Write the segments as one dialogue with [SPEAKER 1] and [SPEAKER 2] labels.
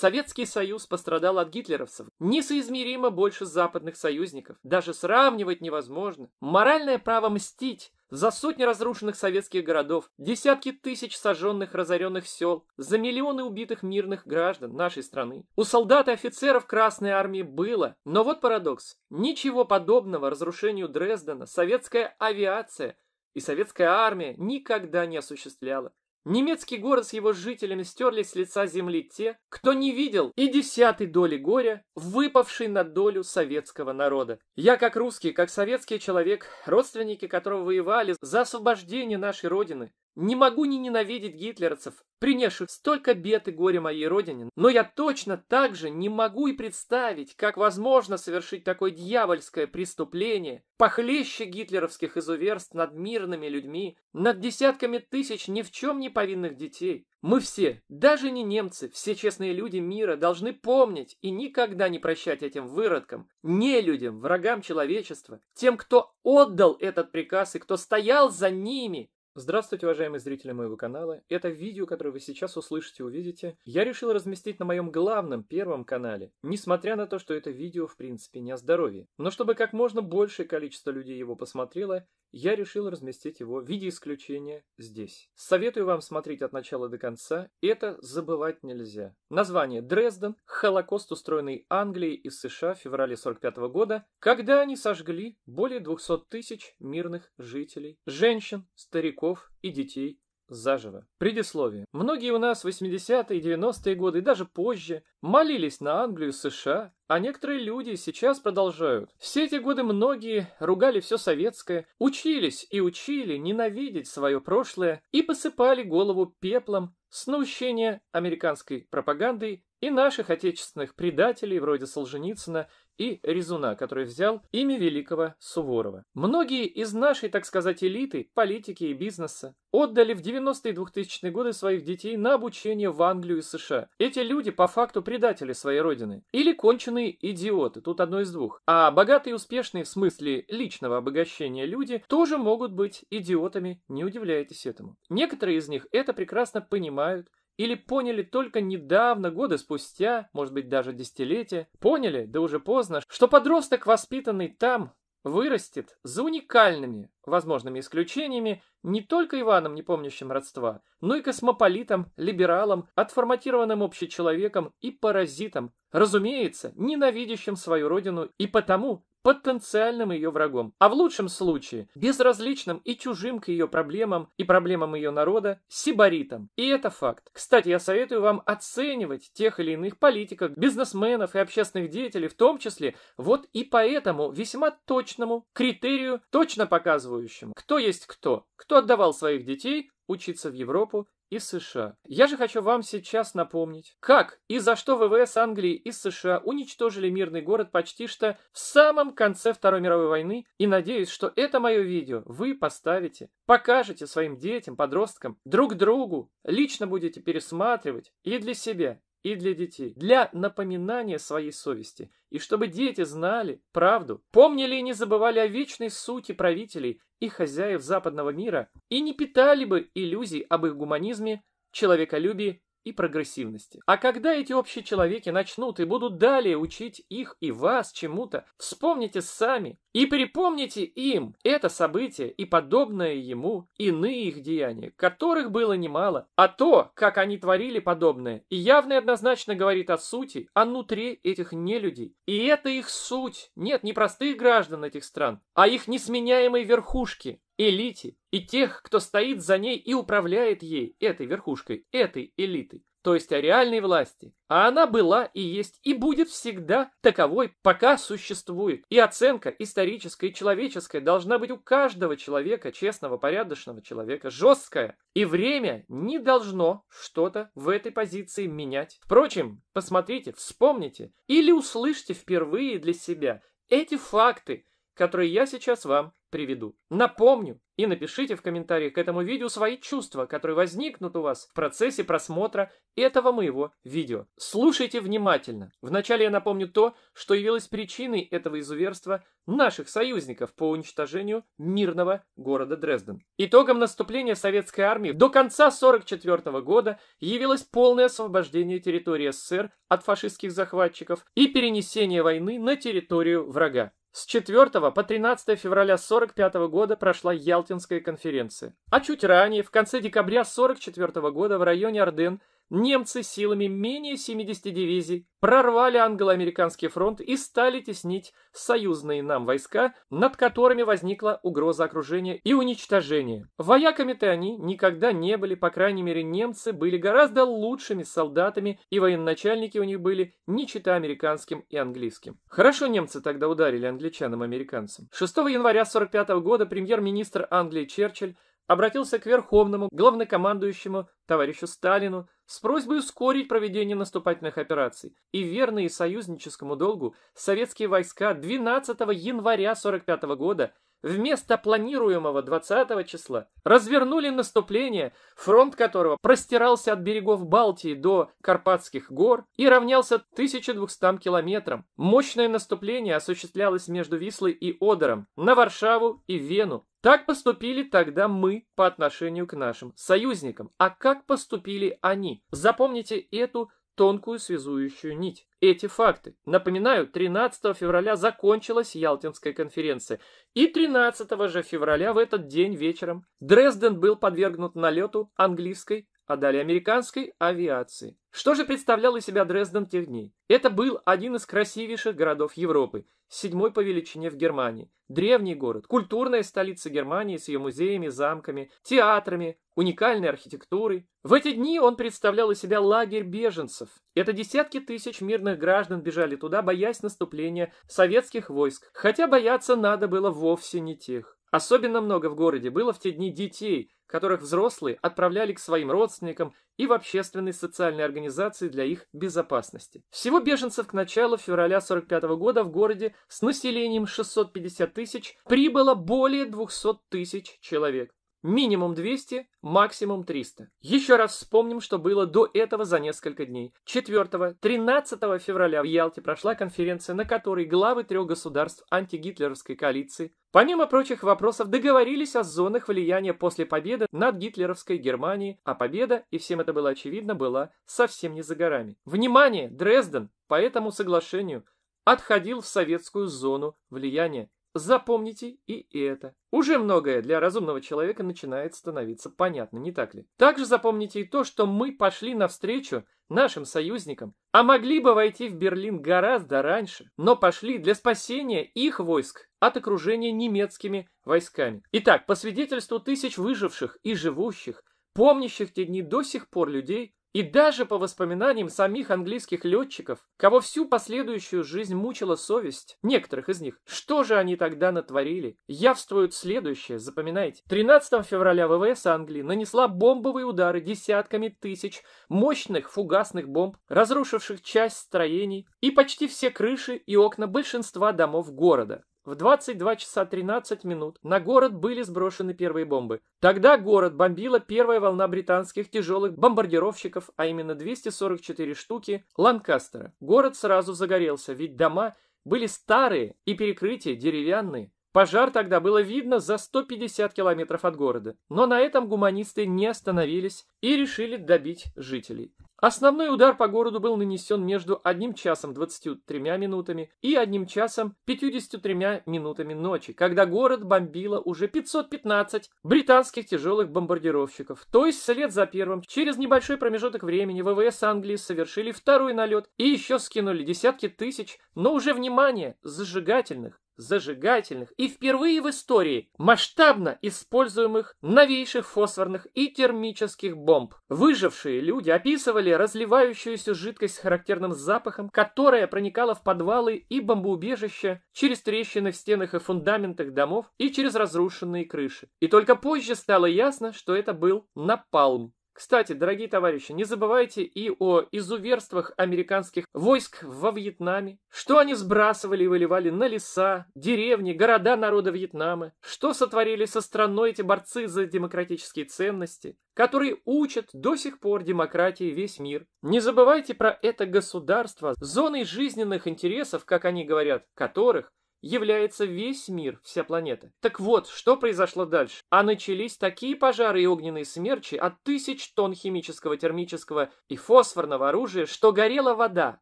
[SPEAKER 1] Советский Союз пострадал от гитлеровцев несоизмеримо больше западных союзников. Даже сравнивать невозможно. Моральное право мстить за сотни разрушенных советских городов, десятки тысяч сожженных разоренных сел, за миллионы убитых мирных граждан нашей страны. У солдат и офицеров Красной Армии было, но вот парадокс. Ничего подобного разрушению Дрездена советская авиация и советская армия никогда не осуществляла. Немецкий город с его жителями стерли с лица земли те, кто не видел и десятой доли горя, выпавшей на долю советского народа. Я как русский, как советский человек, родственники которого воевали за освобождение нашей Родины, не могу не ненавидеть гитлеровцев, принесших столько бед и горя моей родине, но я точно так же не могу и представить, как возможно совершить такое дьявольское преступление, похлеще гитлеровских изуверств над мирными людьми, над десятками тысяч ни в чем не повинных детей. Мы все, даже не немцы, все честные люди мира должны помнить и никогда не прощать этим выродкам, не людям, врагам человечества, тем, кто отдал этот приказ и кто стоял за ними, Здравствуйте, уважаемые зрители моего канала. Это видео, которое вы сейчас услышите и увидите, я решил разместить на моем главном первом канале, несмотря на то, что это видео в принципе не о здоровье. Но чтобы как можно большее количество людей его посмотрело, я решил разместить его в виде исключения здесь. Советую вам смотреть от начала до конца, это забывать нельзя. Название «Дрезден. Холокост, устроенный Англией и США в феврале 45 -го года, когда они сожгли более 200 тысяч мирных жителей, женщин, стариков, стариков и детей заживо. Предисловие. Многие у нас в 80-е, и 90-е годы и даже позже Молились на Англию, США, а некоторые люди сейчас продолжают. Все эти годы многие ругали все советское, учились и учили ненавидеть свое прошлое и посыпали голову пеплом с наущения американской пропагандой и наших отечественных предателей вроде Солженицына и Резуна, который взял имя великого Суворова. Многие из нашей, так сказать, элиты, политики и бизнеса отдали в 90-е и 2000-е годы своих детей на обучение в Англию и США. Эти люди по факту предатели своей родины или конченые идиоты, тут одно из двух. А богатые и успешные в смысле личного обогащения люди тоже могут быть идиотами, не удивляйтесь этому. Некоторые из них это прекрасно понимают или поняли только недавно, годы спустя, может быть даже десятилетия, поняли, да уже поздно, что подросток, воспитанный там, вырастет за уникальными, возможными исключениями, не только Иваном, не помнящим родства, но и космополитом, либералом, отформатированным общечеловеком и паразитом, разумеется, ненавидящим свою родину и потому потенциальным ее врагом, а в лучшем случае безразличным и чужим к ее проблемам и проблемам ее народа сибаритом. И это факт. Кстати, я советую вам оценивать тех или иных политиков, бизнесменов и общественных деятелей, в том числе вот и по этому весьма точному критерию, точно показывающему, кто есть кто, кто отдавал своих детей учиться в Европу и США. Я же хочу вам сейчас напомнить, как и за что ВВС Англии и США уничтожили мирный город почти что в самом конце Второй мировой войны, и надеюсь, что это мое видео вы поставите, покажете своим детям, подросткам, друг другу, лично будете пересматривать и для себя и для детей, для напоминания своей совести, и чтобы дети знали правду, помнили и не забывали о вечной сути правителей и хозяев западного мира, и не питали бы иллюзий об их гуманизме, человеколюбии и прогрессивности. А когда эти общие человеки начнут и будут далее учить их и вас чему-то, вспомните сами, и припомните им это событие и подобное ему иные их деяния, которых было немало, а то, как они творили подобное, и явно и однозначно говорит о сути, о нутре этих нелюдей. И это их суть, нет, не простых граждан этих стран, а их несменяемой верхушки, элите, и тех, кто стоит за ней и управляет ей, этой верхушкой, этой элитой то есть о реальной власти. А она была и есть, и будет всегда таковой, пока существует. И оценка историческая и человеческая должна быть у каждого человека, честного, порядочного человека, жесткая. И время не должно что-то в этой позиции менять. Впрочем, посмотрите, вспомните или услышьте впервые для себя эти факты, который я сейчас вам приведу. Напомню и напишите в комментариях к этому видео свои чувства, которые возникнут у вас в процессе просмотра этого моего видео. Слушайте внимательно. Вначале я напомню то, что явилось причиной этого изуверства наших союзников по уничтожению мирного города Дрезден. Итогом наступления советской армии до конца 1944 года явилось полное освобождение территории СССР от фашистских захватчиков и перенесение войны на территорию врага. С 4 по 13 февраля 45 года прошла Ялтинская конференция. А чуть ранее, в конце декабря 44 года в районе Орден – немцы силами менее 70 дивизий прорвали англо-американский фронт и стали теснить союзные нам войска, над которыми возникла угроза окружения и уничтожения. Вояками-то они никогда не были, по крайней мере, немцы были гораздо лучшими солдатами, и военачальники у них были не чита американским и английским. Хорошо немцы тогда ударили англичанам-американцам. 6 января 1945 года премьер-министр Англии Черчилль обратился к Верховному, главнокомандующему, товарищу Сталину, с просьбой ускорить проведение наступательных операций. И верные союзническому долгу советские войска 12 января 1945 года – вместо планируемого 20 числа развернули наступление, фронт которого простирался от берегов Балтии до Карпатских гор и равнялся 1200 километрам. Мощное наступление осуществлялось между Вислой и Одером, на Варшаву и Вену. Так поступили тогда мы по отношению к нашим союзникам. А как поступили они? Запомните эту тонкую связующую нить. Эти факты, напоминаю, 13 февраля закончилась Ялтинская конференция, и 13 же февраля в этот день вечером Дрезден был подвергнут налету английской а далее американской авиации. Что же представлял из себя Дрезден тех дней? Это был один из красивейших городов Европы, седьмой по величине в Германии. Древний город, культурная столица Германии с ее музеями, замками, театрами, уникальной архитектурой. В эти дни он представлял из себя лагерь беженцев. Это десятки тысяч мирных граждан бежали туда, боясь наступления советских войск. Хотя бояться надо было вовсе не тех. Особенно много в городе было в те дни детей – которых взрослые отправляли к своим родственникам и в общественные социальные организации для их безопасности. Всего беженцев к началу февраля 1945 года в городе с населением 650 тысяч прибыло более 200 тысяч человек. Минимум 200, максимум 300. Еще раз вспомним, что было до этого за несколько дней. 4, 13 февраля в Ялте прошла конференция, на которой главы трех государств антигитлеровской коалиции, помимо прочих вопросов, договорились о зонах влияния после победы над гитлеровской Германией, а победа, и всем это было очевидно, была совсем не за горами. Внимание, Дрезден по этому соглашению отходил в советскую зону влияния. Запомните и это. Уже многое для разумного человека начинает становиться понятно, не так ли? Также запомните и то, что мы пошли навстречу нашим союзникам, а могли бы войти в Берлин гораздо раньше, но пошли для спасения их войск от окружения немецкими войсками. Итак, по свидетельству тысяч выживших и живущих, помнящих те дни до сих пор людей, и даже по воспоминаниям самих английских летчиков, кого всю последующую жизнь мучила совесть, некоторых из них, что же они тогда натворили, явствуют следующее, запоминайте. 13 февраля ВВС Англии нанесла бомбовые удары десятками тысяч мощных фугасных бомб, разрушивших часть строений и почти все крыши и окна большинства домов города. В 22 часа 13 минут на город были сброшены первые бомбы. Тогда город бомбила первая волна британских тяжелых бомбардировщиков, а именно 244 штуки, Ланкастера. Город сразу загорелся, ведь дома были старые и перекрытия деревянные. Пожар тогда было видно за 150 километров от города, но на этом гуманисты не остановились и решили добить жителей. Основной удар по городу был нанесен между 1 часом 23 минутами и 1 часом 53 минутами ночи, когда город бомбило уже 515 британских тяжелых бомбардировщиков. То есть вслед за первым, через небольшой промежуток времени ВВС Англии совершили второй налет и еще скинули десятки тысяч, но уже, внимание, зажигательных зажигательных и впервые в истории масштабно используемых новейших фосфорных и термических бомб. Выжившие люди описывали разливающуюся жидкость с характерным запахом, которая проникала в подвалы и бомбоубежища через трещины в стенах и фундаментах домов и через разрушенные крыши. И только позже стало ясно, что это был напалм. Кстати, дорогие товарищи, не забывайте и о изуверствах американских войск во Вьетнаме. Что они сбрасывали и выливали на леса, деревни, города народа Вьетнама. Что сотворили со страной эти борцы за демократические ценности, которые учат до сих пор демократии весь мир. Не забывайте про это государство, зоной жизненных интересов, как они говорят, которых является весь мир, вся планета. Так вот, что произошло дальше? А начались такие пожары и огненные смерчи от тысяч тонн химического, термического и фосфорного оружия, что горела вода,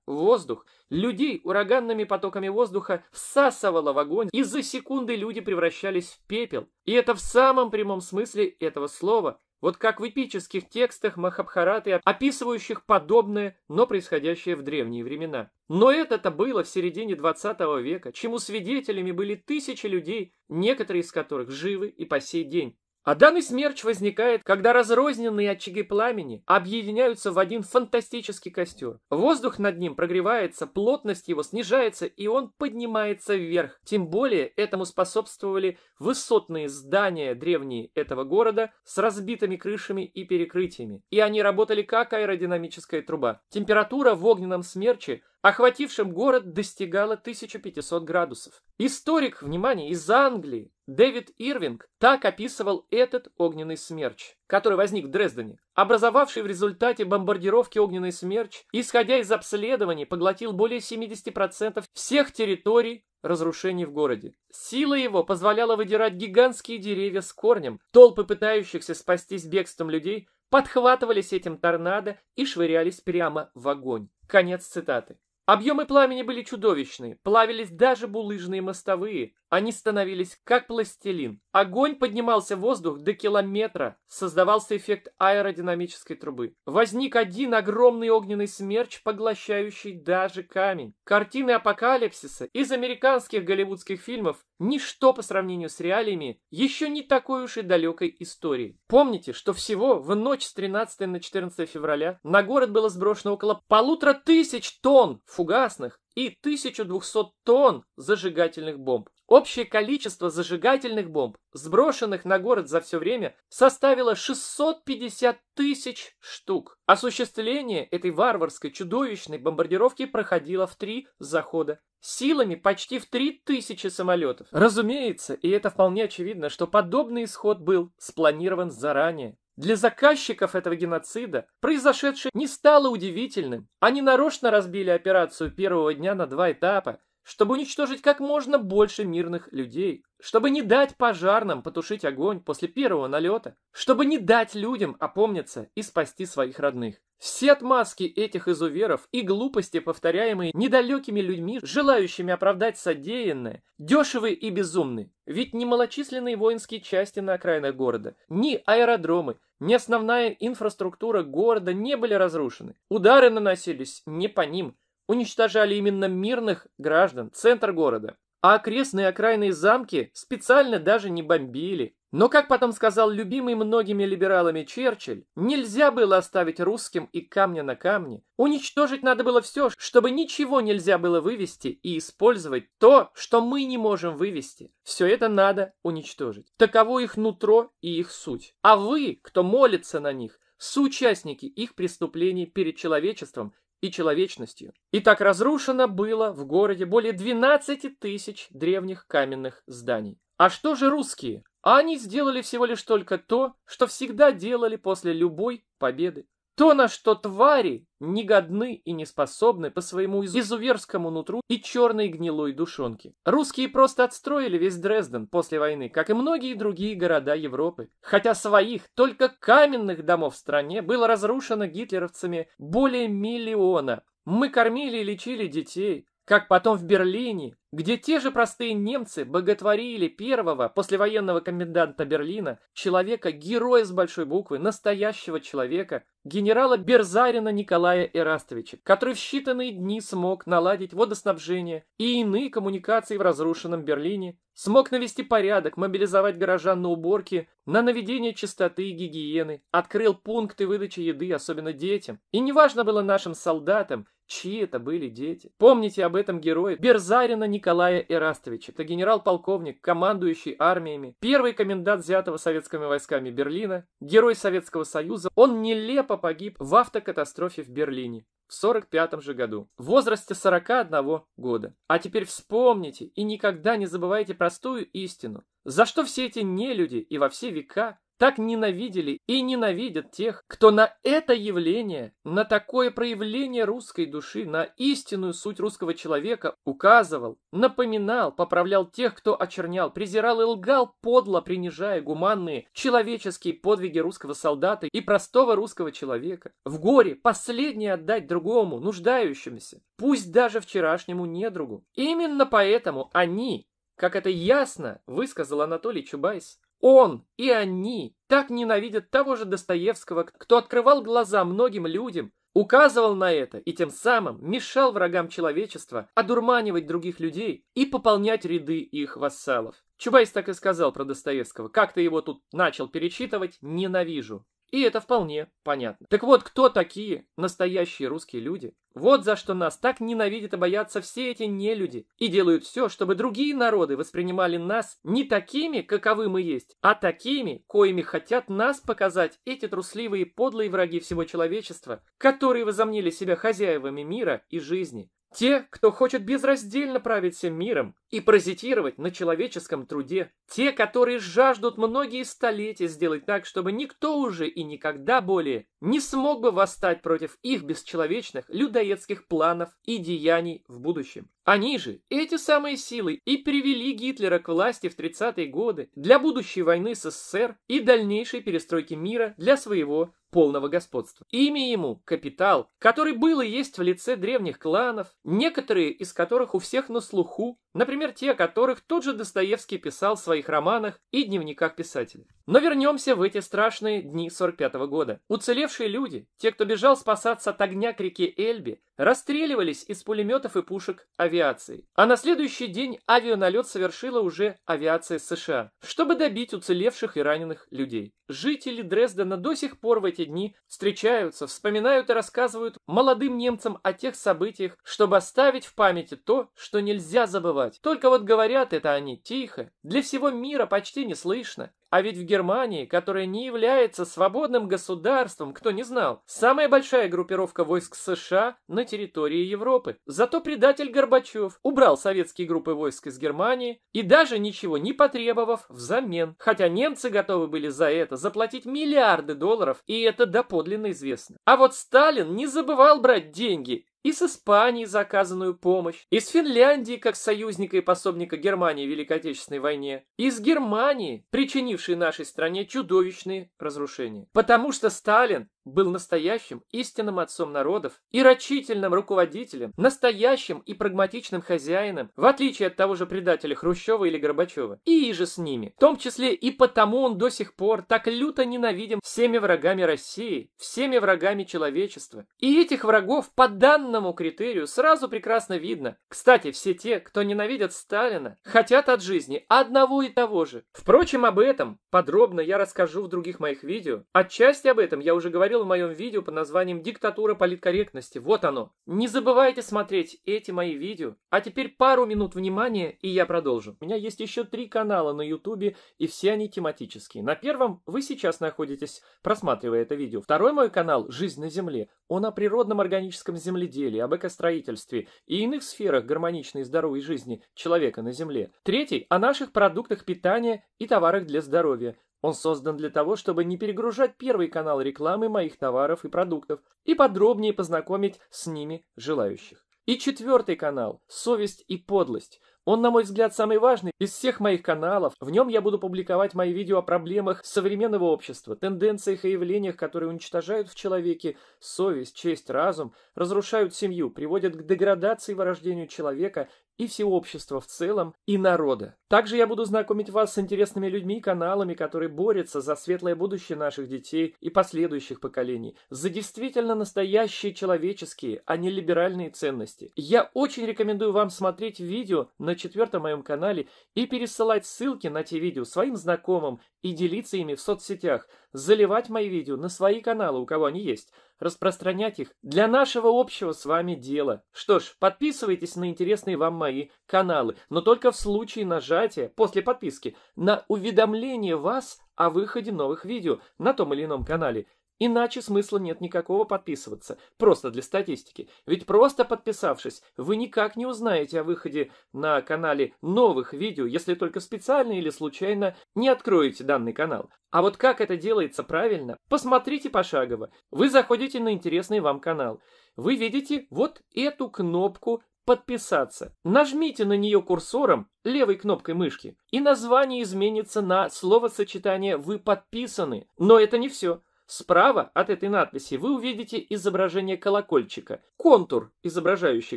[SPEAKER 1] воздух, людей ураганными потоками воздуха всасывало в огонь, и за секунды люди превращались в пепел. И это в самом прямом смысле этого слова – вот как в эпических текстах Махабхараты, описывающих подобное, но происходящее в древние времена. Но это-то было в середине 20 века, чему свидетелями были тысячи людей, некоторые из которых живы и по сей день. А данный смерч возникает, когда разрозненные очаги пламени объединяются в один фантастический костер. Воздух над ним прогревается, плотность его снижается, и он поднимается вверх. Тем более этому способствовали высотные здания древние этого города с разбитыми крышами и перекрытиями. И они работали как аэродинамическая труба. Температура в огненном смерче – охватившим город, достигала 1500 градусов. Историк, внимание, из Англии Дэвид Ирвинг так описывал этот огненный смерч, который возник в Дрездене. Образовавший в результате бомбардировки огненный смерч, исходя из обследований, поглотил более 70% всех территорий разрушений в городе. Сила его позволяла выдирать гигантские деревья с корнем. Толпы пытающихся спастись бегством людей подхватывались этим торнадо и швырялись прямо в огонь. Конец цитаты. Объемы пламени были чудовищны, плавились даже булыжные мостовые, они становились как пластилин. Огонь поднимался в воздух до километра, создавался эффект аэродинамической трубы. Возник один огромный огненный смерч, поглощающий даже камень. Картины апокалипсиса из американских голливудских фильмов Ничто по сравнению с реалиями еще не такой уж и далекой истории. Помните, что всего в ночь с 13 на 14 февраля на город было сброшено около полутора тысяч тонн фугасных и 1200 тонн зажигательных бомб. Общее количество зажигательных бомб, сброшенных на город за все время, составило 650 тысяч штук. Осуществление этой варварской чудовищной бомбардировки проходило в три захода. Силами почти в 3000 самолетов. Разумеется, и это вполне очевидно, что подобный исход был спланирован заранее. Для заказчиков этого геноцида произошедшее не стало удивительным. Они нарочно разбили операцию первого дня на два этапа, чтобы уничтожить как можно больше мирных людей, чтобы не дать пожарным потушить огонь после первого налета, чтобы не дать людям опомниться и спасти своих родных. Все отмазки этих изуверов и глупости, повторяемые недалекими людьми, желающими оправдать содеянное, дешевы и безумны. Ведь ни малочисленные воинские части на окраинах города, ни аэродромы, ни основная инфраструктура города не были разрушены. Удары наносились не по ним – уничтожали именно мирных граждан, центр города. А окрестные окраинные замки специально даже не бомбили. Но, как потом сказал любимый многими либералами Черчилль, нельзя было оставить русским и камня на камне. Уничтожить надо было все, чтобы ничего нельзя было вывести и использовать то, что мы не можем вывести. Все это надо уничтожить. Таково их нутро и их суть. А вы, кто молится на них, соучастники их преступлений перед человечеством и человечностью. И так разрушено было в городе более 12 тысяч древних каменных зданий. А что же русские? А они сделали всего лишь только то, что всегда делали после любой победы. То, на что твари негодны и неспособны по своему изуверскому нутру и черной гнилой душонке. Русские просто отстроили весь Дрезден после войны, как и многие другие города Европы. Хотя своих, только каменных домов в стране было разрушено гитлеровцами более миллиона. Мы кормили и лечили детей, как потом в Берлине, где те же простые немцы боготворили первого послевоенного коменданта Берлина, человека, героя с большой буквы, настоящего человека, генерала Берзарина Николая Эрастовича, который в считанные дни смог наладить водоснабжение и иные коммуникации в разрушенном Берлине, смог навести порядок, мобилизовать горожан на уборки, на наведение чистоты и гигиены, открыл пункты выдачи еды, особенно детям. И неважно было нашим солдатам, Чьи это были дети? Помните об этом герое Берзарина Николая Эрастовича. Это генерал-полковник, командующий армиями, первый комендант взятого советскими войсками Берлина, герой Советского Союза. Он нелепо погиб в автокатастрофе в Берлине в 45 же году, в возрасте 41 года. А теперь вспомните и никогда не забывайте простую истину. За что все эти нелюди и во все века так ненавидели и ненавидят тех, кто на это явление, на такое проявление русской души, на истинную суть русского человека указывал, напоминал, поправлял тех, кто очернял, презирал и лгал, подло принижая гуманные человеческие подвиги русского солдата и простого русского человека. В горе последнее отдать другому, нуждающемуся, пусть даже вчерашнему недругу. Именно поэтому они, как это ясно высказал Анатолий Чубайс, он и они так ненавидят того же Достоевского, кто открывал глаза многим людям, указывал на это и тем самым мешал врагам человечества одурманивать других людей и пополнять ряды их вассалов. Чубайс так и сказал про Достоевского. Как то его тут начал перечитывать? Ненавижу. И это вполне понятно. Так вот, кто такие настоящие русские люди? Вот за что нас так ненавидят и боятся все эти нелюди. И делают все, чтобы другие народы воспринимали нас не такими, каковы мы есть, а такими, коими хотят нас показать эти трусливые подлые враги всего человечества, которые возомнили себя хозяевами мира и жизни. Те, кто хочет безраздельно править всем миром и паразитировать на человеческом труде. Те, которые жаждут многие столетия сделать так, чтобы никто уже и никогда более не смог бы восстать против их бесчеловечных людоедских планов и деяний в будущем. Они же, эти самые силы, и привели Гитлера к власти в 30-е годы для будущей войны с СССР и дальнейшей перестройки мира для своего полного господства. Имя ему – Капитал, который был и есть в лице древних кланов, некоторые из которых у всех на слуху, например, те, о которых тот же Достоевский писал в своих романах и дневниках писателя. Но вернемся в эти страшные дни 45 -го года. Уцелевшие люди, те, кто бежал спасаться от огня к реке Эльбе, расстреливались из пулеметов и пушек авиации. А на следующий день авианалет совершила уже авиация США, чтобы добить уцелевших и раненых людей. Жители Дрездена до сих пор в эти эти дни встречаются, вспоминают и рассказывают молодым немцам о тех событиях, чтобы оставить в памяти то, что нельзя забывать. Только вот говорят это они тихо, для всего мира почти не слышно. А ведь в Германии, которая не является свободным государством, кто не знал, самая большая группировка войск США на территории Европы. Зато предатель Горбачев убрал советские группы войск из Германии и даже ничего не потребовав взамен. Хотя немцы готовы были за это заплатить миллиарды долларов, и это доподлинно известно. А вот Сталин не забывал брать деньги и с Испании заказанную помощь, из Финляндии как союзника и пособника Германии в Великой Отечественной войне, из Германии, причинившей нашей стране чудовищные разрушения. Потому что Сталин был настоящим, истинным отцом народов и рачительным руководителем, настоящим и прагматичным хозяином, в отличие от того же предателя Хрущева или Горбачева, и иже с ними. В том числе и потому он до сих пор так люто ненавидим всеми врагами России, всеми врагами человечества. И этих врагов по данному критерию сразу прекрасно видно. Кстати, все те, кто ненавидят Сталина, хотят от жизни одного и того же. Впрочем, об этом подробно я расскажу в других моих видео. Отчасти об этом я уже говорил говорил в моем видео под названием «Диктатура политкорректности». Вот оно. Не забывайте смотреть эти мои видео. А теперь пару минут внимания, и я продолжу. У меня есть еще три канала на YouTube и все они тематические. На первом вы сейчас находитесь, просматривая это видео. Второй мой канал «Жизнь на земле». Он о природном органическом земледелии, об экостроительстве и иных сферах гармоничной и здоровой жизни человека на земле. Третий – о наших продуктах питания и товарах для здоровья. Он создан для того, чтобы не перегружать первый канал рекламы моих товаров и продуктов и подробнее познакомить с ними желающих. И четвертый канал «Совесть и подлость». Он, на мой взгляд, самый важный из всех моих каналов. В нем я буду публиковать мои видео о проблемах современного общества, тенденциях и явлениях, которые уничтожают в человеке совесть, честь, разум, разрушают семью, приводят к деградации и вырождению человека и все общество в целом, и народа. Также я буду знакомить вас с интересными людьми и каналами, которые борются за светлое будущее наших детей и последующих поколений, за действительно настоящие человеческие, а не либеральные ценности. Я очень рекомендую вам смотреть видео на четвертом моем канале и пересылать ссылки на те видео своим знакомым и делиться ими в соцсетях, заливать мои видео на свои каналы, у кого они есть распространять их для нашего общего с вами дела. Что ж, подписывайтесь на интересные вам мои каналы, но только в случае нажатия после подписки на уведомление вас о выходе новых видео на том или ином канале. Иначе смысла нет никакого подписываться, просто для статистики. Ведь просто подписавшись, вы никак не узнаете о выходе на канале новых видео, если только специально или случайно не откроете данный канал. А вот как это делается правильно, посмотрите пошагово. Вы заходите на интересный вам канал. Вы видите вот эту кнопку подписаться. Нажмите на нее курсором левой кнопкой мышки, и название изменится на словосочетание «Вы подписаны». Но это не все. Справа от этой надписи вы увидите изображение колокольчика, контур, изображающий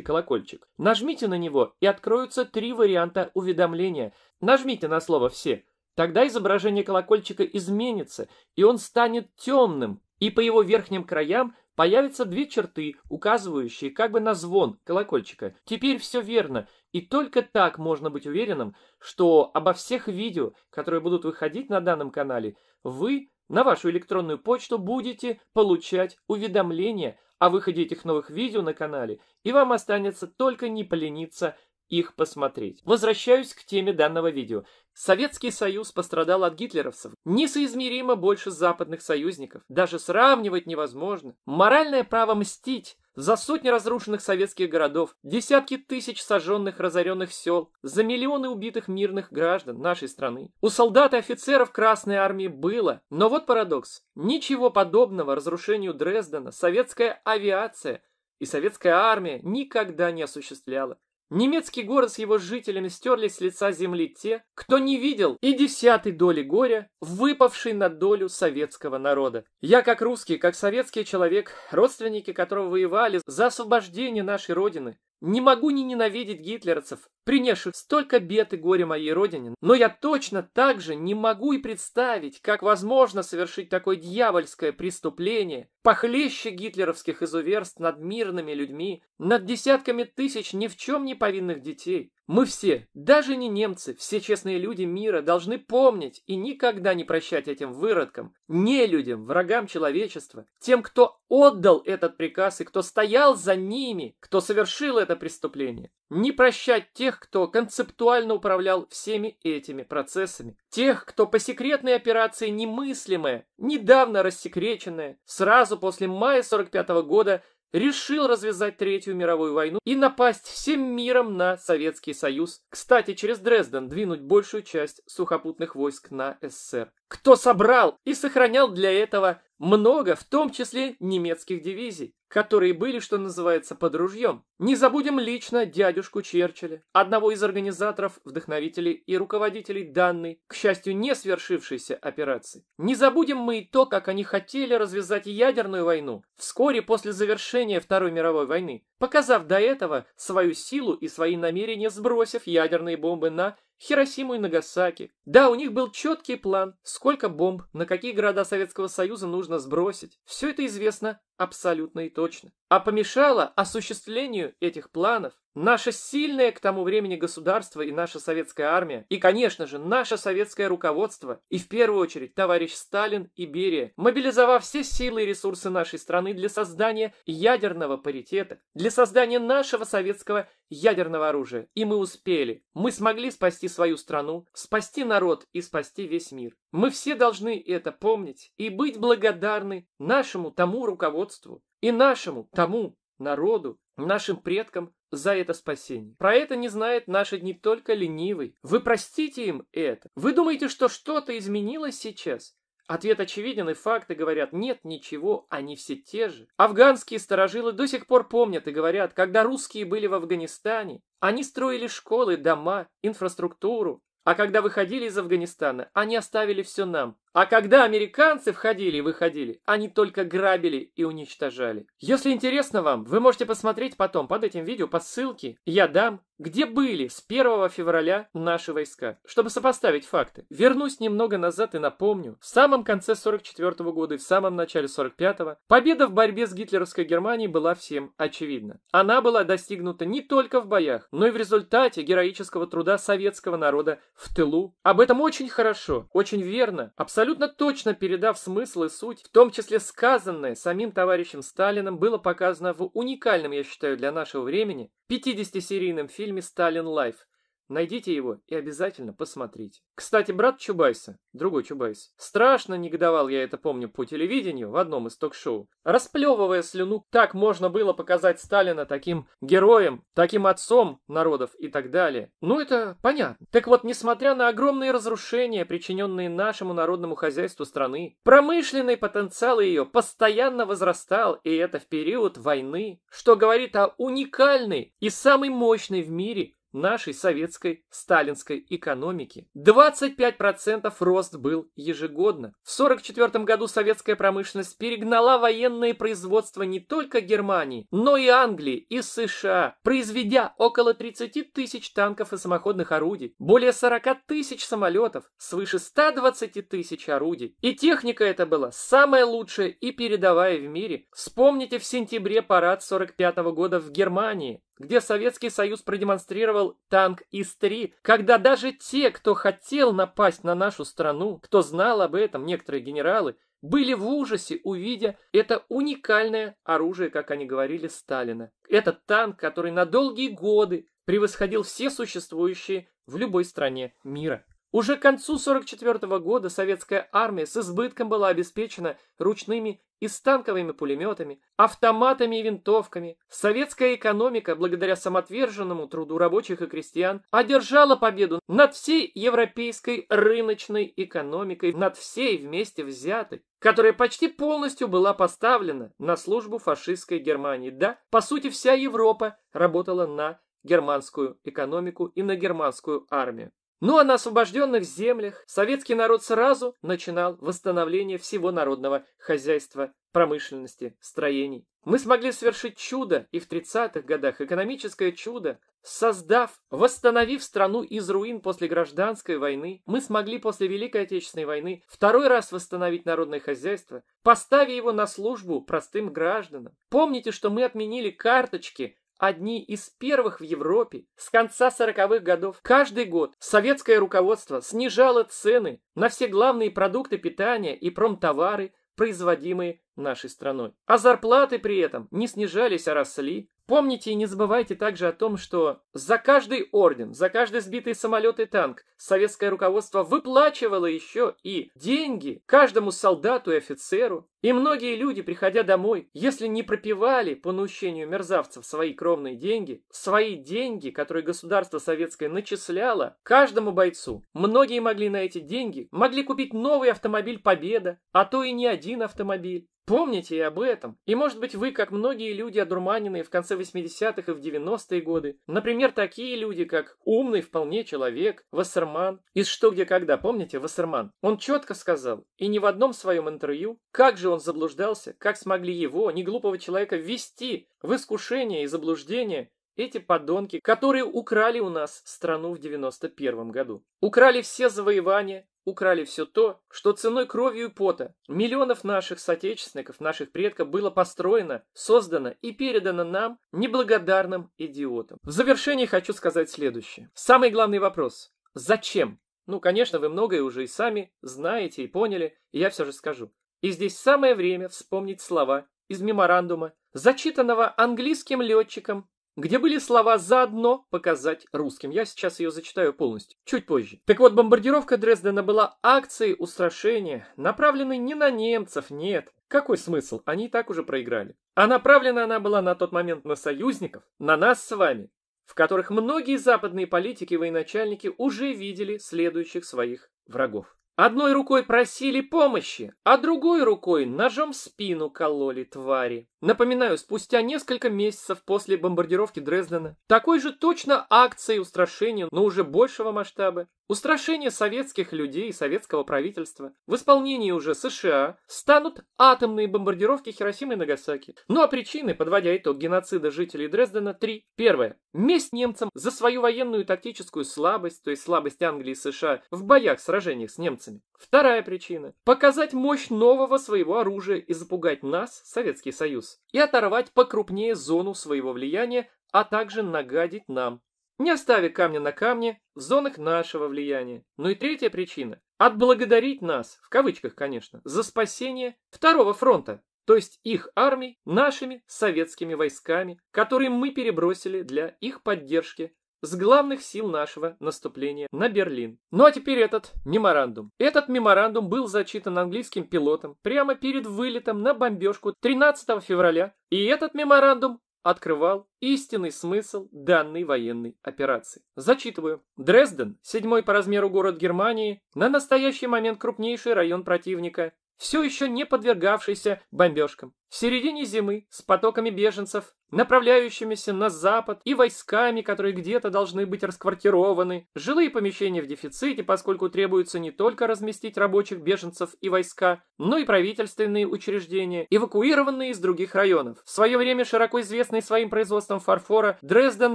[SPEAKER 1] колокольчик. Нажмите на него, и откроются три варианта уведомления. Нажмите на слово «все». Тогда изображение колокольчика изменится, и он станет темным, и по его верхним краям появятся две черты, указывающие как бы на звон колокольчика. Теперь все верно, и только так можно быть уверенным, что обо всех видео, которые будут выходить на данном канале, вы на вашу электронную почту будете получать уведомления о выходе этих новых видео на канале, и вам останется только не полениться их посмотреть. Возвращаюсь к теме данного видео. Советский Союз пострадал от гитлеровцев несоизмеримо больше западных союзников. Даже сравнивать невозможно. Моральное право мстить за сотни разрушенных советских городов, десятки тысяч сожженных разоренных сел, за миллионы убитых мирных граждан нашей страны. У солдат и офицеров Красной Армии было, но вот парадокс. Ничего подобного разрушению Дрездена советская авиация и советская армия никогда не осуществляла. Немецкий город с его жителями стерлись с лица земли те, кто не видел и десятой доли горя, выпавшей на долю советского народа. Я как русский, как советский человек, родственники которого воевали за освобождение нашей Родины, не могу не ненавидеть гитлеровцев, принесших столько бед и горя моей родине, но я точно так же не могу и представить, как возможно совершить такое дьявольское преступление, похлеще гитлеровских изуверств над мирными людьми, над десятками тысяч ни в чем не повинных детей. Мы все, даже не немцы, все честные люди мира должны помнить и никогда не прощать этим выродкам, не людям, врагам человечества, тем, кто отдал этот приказ и кто стоял за ними, кто совершил это преступление. Не прощать тех, кто концептуально управлял всеми этими процессами, тех, кто по секретной операции немыслимая, недавно рассекреченное, сразу после мая 45 года решил развязать Третью мировую войну и напасть всем миром на Советский Союз. Кстати, через Дрезден двинуть большую часть сухопутных войск на СССР. Кто собрал и сохранял для этого много, в том числе немецких дивизий которые были, что называется, под ружьем. Не забудем лично дядюшку Черчилля, одного из организаторов, вдохновителей и руководителей данной, к счастью, не свершившейся операции. Не забудем мы и то, как они хотели развязать ядерную войну вскоре после завершения Второй мировой войны, показав до этого свою силу и свои намерения, сбросив ядерные бомбы на Хиросиму и Нагасаки. Да, у них был четкий план, сколько бомб, на какие города Советского Союза нужно сбросить. Все это известно абсолютно и точно а помешало осуществлению этих планов наше сильное к тому времени государство и наша советская армия, и, конечно же, наше советское руководство, и в первую очередь товарищ Сталин и Берия, мобилизовав все силы и ресурсы нашей страны для создания ядерного паритета, для создания нашего советского ядерного оружия. И мы успели. Мы смогли спасти свою страну, спасти народ и спасти весь мир. Мы все должны это помнить и быть благодарны нашему тому руководству, и нашему тому народу, нашим предкам за это спасение. Про это не знает наши не только ленивый. Вы простите им это. Вы думаете, что что-то изменилось сейчас? Ответ очевиден, и факты говорят, нет ничего, они все те же. Афганские сторожилы до сих пор помнят и говорят, когда русские были в Афганистане, они строили школы, дома, инфраструктуру. А когда выходили из Афганистана, они оставили все нам, а когда американцы входили и выходили, они только грабили и уничтожали. Если интересно вам, вы можете посмотреть потом под этим видео по ссылке «Я дам», где были с 1 февраля наши войска, чтобы сопоставить факты. Вернусь немного назад и напомню, в самом конце 44 -го года и в самом начале 45-го победа в борьбе с гитлеровской Германией была всем очевидна. Она была достигнута не только в боях, но и в результате героического труда советского народа в тылу. Об этом очень хорошо, очень верно, абсолютно Абсолютно точно передав смысл и суть, в том числе сказанное самим товарищем Сталиным, было показано в уникальном, я считаю, для нашего времени, 50-серийном фильме «Сталин Лайф», Найдите его и обязательно посмотрите. Кстати, брат Чубайса, другой Чубайс, страшно негодовал, я это помню, по телевидению в одном из ток-шоу. Расплевывая слюну, так можно было показать Сталина таким героем, таким отцом народов и так далее. Ну, это понятно. Так вот, несмотря на огромные разрушения, причиненные нашему народному хозяйству страны, промышленный потенциал ее постоянно возрастал, и это в период войны, что говорит о уникальной и самой мощной в мире нашей советской сталинской экономики. 25% рост был ежегодно. В 1944 году советская промышленность перегнала военное производство не только Германии, но и Англии и США, произведя около 30 тысяч танков и самоходных орудий, более 40 тысяч самолетов, свыше 120 тысяч орудий. И техника эта была самая лучшая и передовая в мире. Вспомните в сентябре парад 1945 года в Германии где Советский Союз продемонстрировал танк ИС-3, когда даже те, кто хотел напасть на нашу страну, кто знал об этом, некоторые генералы, были в ужасе, увидя это уникальное оружие, как они говорили, Сталина. Этот танк, который на долгие годы превосходил все существующие в любой стране мира. Уже к концу 1944 года советская армия с избытком была обеспечена ручными и станковыми пулеметами, автоматами и винтовками. Советская экономика, благодаря самоотверженному труду рабочих и крестьян, одержала победу над всей европейской рыночной экономикой, над всей вместе взятой, которая почти полностью была поставлена на службу фашистской Германии. Да, по сути, вся Европа работала на германскую экономику и на германскую армию. Ну а на освобожденных землях советский народ сразу начинал восстановление всего народного хозяйства, промышленности, строений. Мы смогли совершить чудо и в 30-х годах, экономическое чудо, создав, восстановив страну из руин после гражданской войны. Мы смогли после Великой Отечественной войны второй раз восстановить народное хозяйство, поставив его на службу простым гражданам. Помните, что мы отменили карточки одни из первых в Европе с конца 40-х годов. Каждый год советское руководство снижало цены на все главные продукты питания и промтовары, производимые нашей страной. А зарплаты при этом не снижались, а росли. Помните и не забывайте также о том, что за каждый орден, за каждый сбитый самолет и танк советское руководство выплачивало еще и деньги каждому солдату и офицеру. И многие люди, приходя домой, если не пропивали по наущению мерзавцев свои кровные деньги, свои деньги, которые государство советское начисляло каждому бойцу, многие могли на эти деньги, могли купить новый автомобиль «Победа», а то и не один автомобиль. Помните и об этом. И может быть вы, как многие люди, одурманенные в конце 80-х и в 90-е годы, например, такие люди, как умный вполне человек, Вассерман, из «Что, где, когда», помните, Вассерман? Он четко сказал, и не в одном своем интервью, как же он заблуждался, как смогли его, неглупого человека, ввести в искушение и заблуждение эти подонки, которые украли у нас страну в 91 году. Украли все завоевания, украли все то, что ценой кровью и пота миллионов наших соотечественников, наших предков было построено, создано и передано нам, неблагодарным идиотам. В завершении хочу сказать следующее. Самый главный вопрос. Зачем? Ну, конечно, вы многое уже и сами знаете и поняли, и я все же скажу. И здесь самое время вспомнить слова из меморандума, зачитанного английским летчиком где были слова «заодно» показать русским. Я сейчас ее зачитаю полностью, чуть позже. Так вот, бомбардировка Дрездена была акцией устрашения, направленной не на немцев, нет. Какой смысл? Они и так уже проиграли. А направлена она была на тот момент на союзников, на нас с вами, в которых многие западные политики и военачальники уже видели следующих своих врагов. Одной рукой просили помощи, а другой рукой ножом спину кололи твари. Напоминаю, спустя несколько месяцев после бомбардировки Дрездена, такой же точно акции устрашения, но уже большего масштаба, устрашение советских людей и советского правительства, в исполнении уже США, станут атомные бомбардировки Хиросимы и Нагасаки. Ну а причины, подводя итог геноцида жителей Дрездена, три. Первое. Месть немцам за свою военную и тактическую слабость, то есть слабость Англии и США в боях, сражениях с немцами. Вторая причина. Показать мощь нового своего оружия и запугать нас, Советский Союз, бизнес и оторвать покрупнее зону своего влияния, а также нагадить нам. Не оставя камня на камне в зонах нашего влияния. Ну и третья причина – отблагодарить нас, в кавычках, конечно, за спасение Второго фронта, то есть их армий, нашими советскими войсками, которые мы перебросили для их поддержки с главных сил нашего наступления на Берлин. Ну а теперь этот меморандум. Этот меморандум был зачитан английским пилотом прямо перед вылетом на бомбежку 13 февраля, и этот меморандум открывал истинный смысл данной военной операции. Зачитываю. Дрезден, седьмой по размеру город Германии, на настоящий момент крупнейший район противника, все еще не подвергавшийся бомбежкам. В середине зимы с потоками беженцев, направляющимися на запад и войсками, которые где-то должны быть расквартированы, жилые помещения в дефиците, поскольку требуется не только разместить рабочих беженцев и войска, но и правительственные учреждения, эвакуированные из других районов. В свое время широко известный своим производством фарфора, Дрезден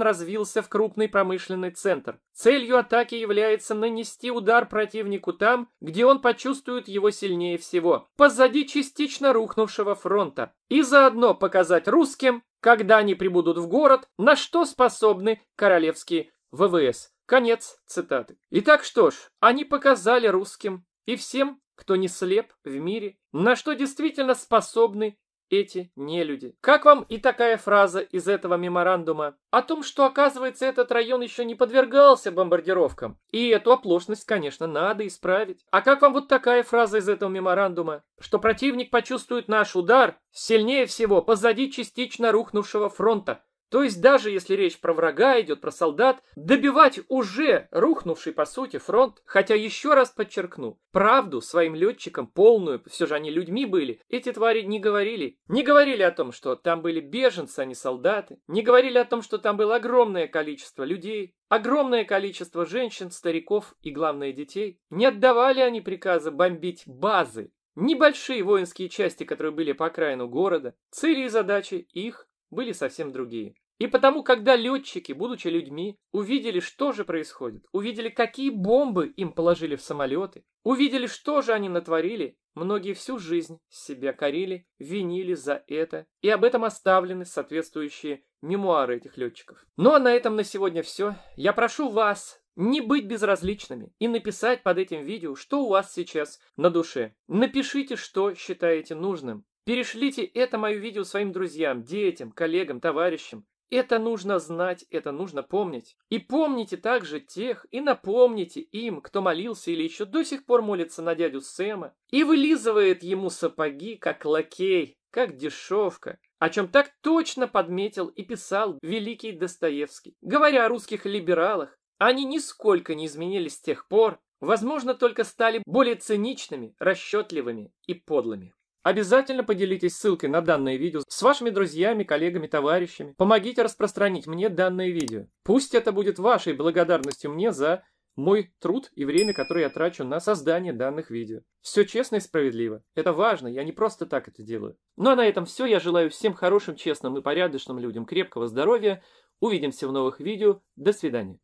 [SPEAKER 1] развился в крупный промышленный центр. Целью атаки является нанести удар противнику там, где он почувствует его сильнее всего, позади частично рухнувшего фронта и заодно показать русским, когда они прибудут в город, на что способны королевские ВВС. Конец цитаты. Итак, что ж, они показали русским и всем, кто не слеп в мире, на что действительно способны эти нелюди. Как вам и такая фраза из этого меморандума? О том, что, оказывается, этот район еще не подвергался бомбардировкам. И эту оплошность, конечно, надо исправить. А как вам вот такая фраза из этого меморандума? Что противник почувствует наш удар сильнее всего позади частично рухнувшего фронта. То есть даже если речь про врага идет, про солдат, добивать уже рухнувший по сути фронт, хотя еще раз подчеркну, правду своим летчикам полную, все же они людьми были, эти твари не говорили. Не говорили о том, что там были беженцы, а не солдаты, не говорили о том, что там было огромное количество людей, Огромное количество женщин, стариков и, главное, детей. Не отдавали они приказы бомбить базы, Небольшие воинские части, которые были по окраину города, цели и задачи их были совсем другие. И потому, когда летчики, будучи людьми, увидели, что же происходит, увидели, какие бомбы им положили в самолеты, увидели, что же они натворили, многие всю жизнь себя корили, винили за это, и об этом оставлены соответствующие мемуары этих летчиков. Ну а на этом на сегодня все. Я прошу вас не быть безразличными и написать под этим видео, что у вас сейчас на душе. Напишите, что считаете нужным. Перешлите это мое видео своим друзьям, детям, коллегам, товарищам. Это нужно знать, это нужно помнить. И помните также тех, и напомните им, кто молился или еще до сих пор молится на дядю Сэма, и вылизывает ему сапоги, как лакей, как дешевка, о чем так точно подметил и писал великий Достоевский. Говоря о русских либералах, они нисколько не изменились с тех пор, возможно, только стали более циничными, расчетливыми и подлыми. Обязательно поделитесь ссылкой на данное видео с вашими друзьями, коллегами, товарищами. Помогите распространить мне данное видео. Пусть это будет вашей благодарностью мне за мой труд и время, которое я трачу на создание данных видео. Все честно и справедливо. Это важно, я не просто так это делаю. Ну а на этом все. Я желаю всем хорошим, честным и порядочным людям крепкого здоровья. Увидимся в новых видео. До свидания.